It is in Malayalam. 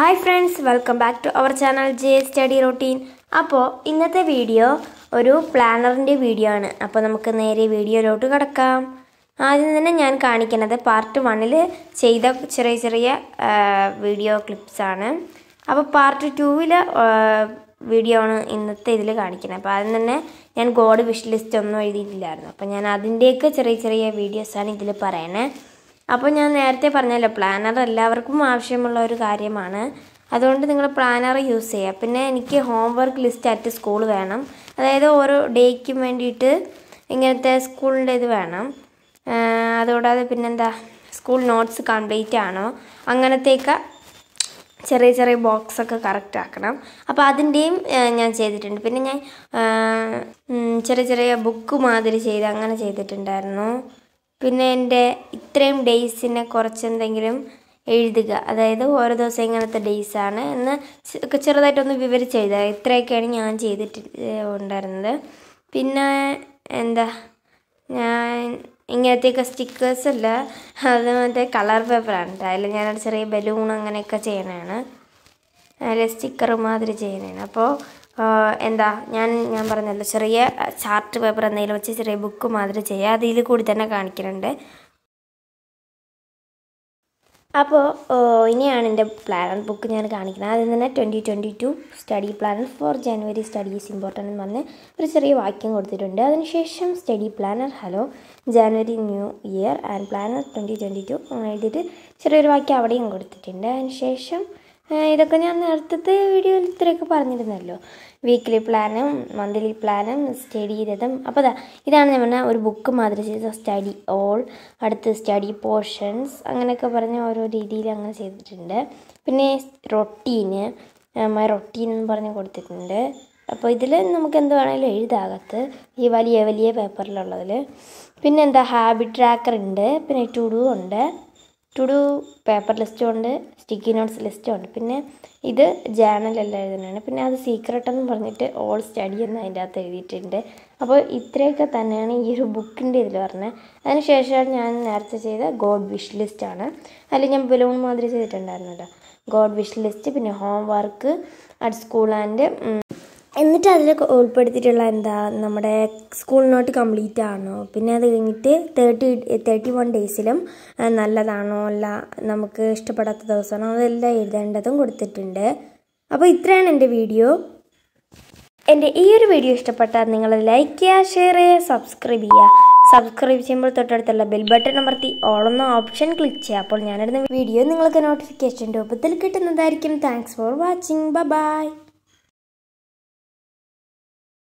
hi friends welcome back to our channel J study routine അപ്പോൾ ഇന്നത്തെ വീഡിയോ ഒരു പ്ലാനറിൻ്റെ വീഡിയോ ആണ് അപ്പോൾ നമുക്ക് നേരെ വീഡിയോയിലോട്ട് കിടക്കാം ആദ്യം തന്നെ ഞാൻ കാണിക്കുന്നത് പാർട്ട് വണ്ണിൽ ചെയ്ത ചെറിയ ചെറിയ വീഡിയോ ക്ലിപ്സാണ് അപ്പോൾ പാർട്ട് ടൂവിലെ വീഡിയോ ആണ് ഇന്നത്തെ ഇതിൽ കാണിക്കുന്നത് അപ്പോൾ ആദ്യം തന്നെ ഞാൻ ഗോഡ് വിഷ് ലിസ്റ്റ് ഒന്നും എഴുതിയിട്ടില്ലായിരുന്നു അപ്പോൾ ഞാൻ അതിൻ്റെയൊക്കെ ചെറിയ ചെറിയ വീഡിയോസാണ് ഇതിൽ പറയണേ അപ്പോൾ ഞാൻ നേരത്തെ പറഞ്ഞല്ലോ പ്ലാനർ എല്ലാവർക്കും ആവശ്യമുള്ള ഒരു കാര്യമാണ് അതുകൊണ്ട് നിങ്ങൾ പ്ലാനർ യൂസ് ചെയ്യുക പിന്നെ എനിക്ക് home work list at school വേണം അതായത് ഓരോ ഡേക്കും വേണ്ടിയിട്ട് ഇങ്ങനത്തെ സ്കൂളിൻ്റെ ഇത് വേണം അതുകൂടാതെ പിന്നെന്താ സ്കൂൾ നോട്ട്സ് കംപ്ലീറ്റ് ആണോ അങ്ങനത്തെയൊക്കെ ചെറിയ ചെറിയ ബോക്സൊക്കെ കറക്റ്റ് ആക്കണം അപ്പോൾ അതിൻ്റെയും ഞാൻ ചെയ്തിട്ടുണ്ട് പിന്നെ ഞാൻ ചെറിയ ചെറിയ ബുക്ക് മാതിരി ചെയ്ത് അങ്ങനെ ചെയ്തിട്ടുണ്ടായിരുന്നു പിന്നെ എൻ്റെ ഇത്രയും ഡേയ്സിനെ കുറച്ച് എന്തെങ്കിലും എഴുതുക അതായത് ഓരോ ദിവസം ഇങ്ങനത്തെ ആണ് എന്ന് ചെറുതായിട്ടൊന്ന് വിവരിച്ച് എഴുതുക ഇത്രയൊക്കെയാണ് ഞാൻ ചെയ്തിട്ട് ഉണ്ടായിരുന്നത് പിന്നെ എന്താ ഞാൻ ഇങ്ങനത്തെയൊക്കെ സ്റ്റിക്കേഴ്സ് അല്ല അത് മറ്റേ കളർ പേപ്പറാണ് അതിൽ ഞാനൊരു ചെറിയ ബലൂൺ അങ്ങനെയൊക്കെ ചെയ്യണതാണ് അതിൽ സ്റ്റിക്കർ മാതിരി ചെയ്യണതാണ് അപ്പോൾ എന്താ ഞാൻ ഞാൻ പറഞ്ഞല്ലോ ചെറിയ ചാർട്ട് പേപ്പർ എന്തെങ്കിലും വെച്ച് ചെറിയ ബുക്ക് മാത്രം ചെയ്യുക അതിൽ കൂടി തന്നെ കാണിക്കുന്നുണ്ട് അപ്പോൾ ഇനിയാണ് എൻ്റെ പ്ലാൻ ബുക്ക് ഞാൻ കാണിക്കുന്നത് അതിൽ തന്നെ twenty twenty two study plan for January studies important എന്ന് പറഞ്ഞ് ഒരു ചെറിയ വാക്യം കൊടുത്തിട്ടുണ്ട് അതിനുശേഷം study planner hello January new year and planner twenty twenty two എഴുതിയിട്ട് ചെറിയൊരു വാക്യം അവിടെയും കൊടുത്തിട്ടുണ്ട് അതിനുശേഷം ഇതൊക്കെ ഞാൻ നേരത്തെ വീഡിയോയിൽ ഇത്രയൊക്കെ പറഞ്ഞിരുന്നല്ലോ വീക്ക്ലി പ്ലാനും മന്ത്ലി പ്ലാനും സ്റ്റഡി രഥം അപ്പോൾ അതാ ഇതാണ് ഞാൻ പറഞ്ഞ ഒരു ബുക്ക് മാതിരി ചെയ്ത സ്റ്റഡി ഓൾ അടുത്ത് സ്റ്റഡി പോർഷൻസ് അങ്ങനെയൊക്കെ പറഞ്ഞ് ഓരോ രീതിയിൽ അങ്ങനെ ചെയ്തിട്ടുണ്ട് പിന്നെ റൊട്ടീന് മൈ റൊട്ടീൻ എന്ന് പറഞ്ഞ് കൊടുത്തിട്ടുണ്ട് അപ്പോൾ ഇതിൽ നമുക്ക് എന്ത് വേണമെങ്കിലും എഴുതാകത്ത് ഈ വലിയ വലിയ പേപ്പറിലുള്ളതിൽ പിന്നെ എന്താ ഹാബിറ്റ് ട്രാക്കർ ഉണ്ട് പിന്നെ ടുഡു ഉണ്ട് ടു ഡു പേപ്പർ ലിസ്റ്റും ഉണ്ട് സ്റ്റിക്കി നോട്ട്സ് ലിസ്റ്റും ഉണ്ട് പിന്നെ ഇത് ജേണലെല്ലാം എഴുതുന്നതാണ് പിന്നെ അത് സീക്രട്ട് എന്ന് പറഞ്ഞിട്ട് ഓൾ സ്റ്റഡി എന്ന് അതിൻ്റെ അകത്ത് എഴുതിയിട്ടുണ്ട് അപ്പോൾ ഇത്രയൊക്കെ തന്നെയാണ് ഈ ഒരു ബുക്കിൻ്റെ ഇതിൽ പറഞ്ഞത് അതിനുശേഷമാണ് ഞാൻ നേരത്തെ ചെയ്ത ഗോഡ് വിഷ് ലിസ്റ്റാണ് അതിൽ ഞാൻ ബലൂൺ മാതിരി ചെയ്തിട്ടുണ്ടായിരുന്നല്ലോ ഗോഡ് വിഷ് ലിസ്റ്റ് പിന്നെ home work at school and എന്നിട്ട് അതിൽ ഉൾപ്പെടുത്തിയിട്ടുള്ള എന്താ നമ്മുടെ സ്കൂൾ നോട്ട് കംപ്ലീറ്റ് ആണോ പിന്നെ അത് കഴിഞ്ഞിട്ട് തേർട്ടി തേർട്ടി വൺ ഡേയ്സിലും നല്ലതാണോ അല്ല നമുക്ക് ഇഷ്ടപ്പെടാത്ത ദിവസമാണോ അതെല്ലാം എഴുതേണ്ടതും കൊടുത്തിട്ടുണ്ട് അപ്പോൾ ഇത്രയാണ് എൻ്റെ വീഡിയോ എൻ്റെ ഈ ഒരു വീഡിയോ ഇഷ്ടപ്പെട്ടാൽ നിങ്ങൾ ലൈക്ക് ചെയ്യുക ഷെയർ ചെയ്യുക സബ്സ്ക്രൈബ് ചെയ്യുക സബ്സ്ക്രൈബ് ചെയ്യുമ്പോൾ തൊട്ടടുത്തുള്ള ബെൽ ബട്ടൺ അമർത്തി ഓളൊന്ന് ഓപ്ഷൻ ക്ലിക്ക് ചെയ്യുക അപ്പോൾ ഞാനിടുന്ന വീഡിയോ നിങ്ങൾക്ക് നോട്ടിഫിക്കേഷൻ രൂപത്തിൽ കിട്ടുന്നതായിരിക്കും താങ്ക്സ് ഫോർ വാച്ചിങ് ബൈ